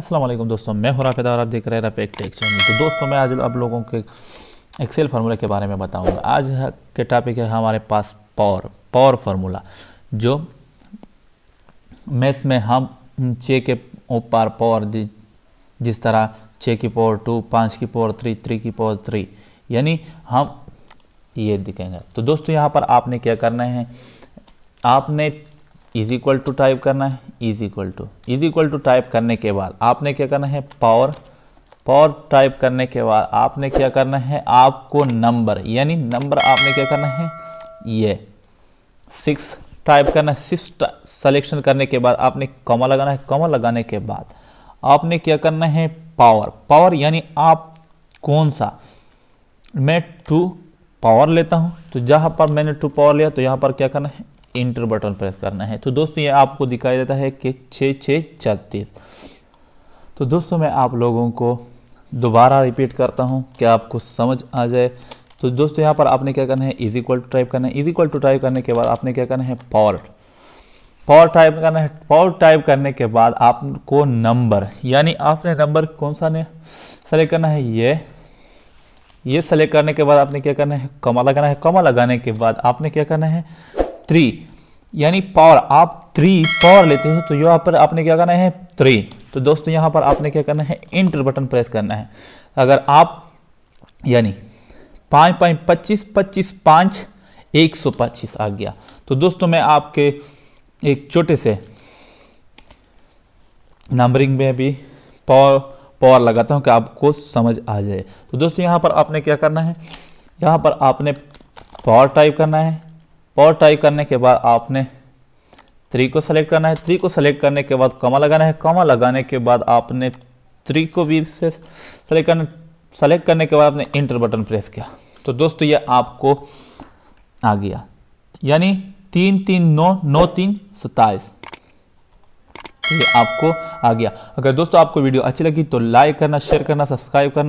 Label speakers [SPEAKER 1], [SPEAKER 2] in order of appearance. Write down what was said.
[SPEAKER 1] असलम दोस्तों मैं हूँ राफेदार आप देख रहे हैं रफेक टेक चैनल तो दोस्तों मैं आज आप लोगों के एक्सेल फार्मूला के बारे में बताऊंगा आज के टॉपिक है हमारे पास पावर पावर फार्मूला जो मैथ्स में हम छः के ऊपर पावर जिस तरह छः की पावर टू पाँच की पावर थ्री थ्री की पावर थ्री यानी हम ये दिखेंगे तो दोस्तों यहाँ पर आपने क्या करना है आपने इज इक्वल टू टाइप करना है is equal to is equal to type करने के बाद आपने क्या करना है पावर पावर टाइप करने के बाद आपने क्या करना है आपको नंबर यानी नंबर आपने क्या करना है ये सिक्स टाइप करना है सिक्स सेलेक्शन करने के बाद आपने कॉमा लगाना है कॉमा लगाने के बाद आपने क्या करना है पावर पावर यानी आप कौन सा मैं टू पावर लेता हूँ तो जहां पर मैंने टू पावर लिया तो यहाँ पर क्या करना है इंटर बटन प्रेस करना है तो दोस्तों ये आपको दिखाई देता है कि छः छः छत्तीस तो दोस्तों मैं आप लोगों को दोबारा रिपीट करता हूँ कि आपको समझ आ जाए तो दोस्तों यहाँ पर आपने क्या करना है इज इक्वल टू टाइप करना है इज इक्वल टू टाइप करने के बाद आपने क्या करना है पावर पावर टाइप करना है पावर टाइप करने के बाद आपको नंबर यानी आपने नंबर कौन सा ने सेलेक्ट करना है ये ये सेलेक्ट करने के बाद आपने क्या करना है कमा लगाना है कमा लगाने के बाद आपने क्या करना है थ्री यानी पावर आप थ्री पावर लेते हो तो यहाँ पर आपने क्या करना है थ्री तो दोस्तों यहाँ पर आपने क्या करना है इंटर बटन प्रेस करना है अगर आप यानी पाँच पाँच पच्चीस पच्चीस पाँच एक सौ पच्चीस आ गया तो दोस्तों मैं आपके एक छोटे से नंबरिंग में भी पावर पावर लगाता हूँ कि आपको समझ आ जाए तो दोस्तों यहाँ पर आपने क्या करना है यहाँ पर आपने पावर टाइप करना है और टाइप करने के बाद आपने थ्री को सेलेक्ट करना है थ्री को सेलेक्ट करने के बाद कमा लगाना है कमा लगाने के बाद आपने थ्री को भी से सेलेक्ट करना सेलेक्ट करने के बाद आपने इंटर बटन प्रेस किया तो दोस्तों ये आपको आ गया यानी तीन तीन नौ नौ तीन सत्ताईस ये आपको आ गया अगर दोस्तों आपको वीडियो अच्छी लगी तो लाइक करना शेयर करना सब्सक्राइब करना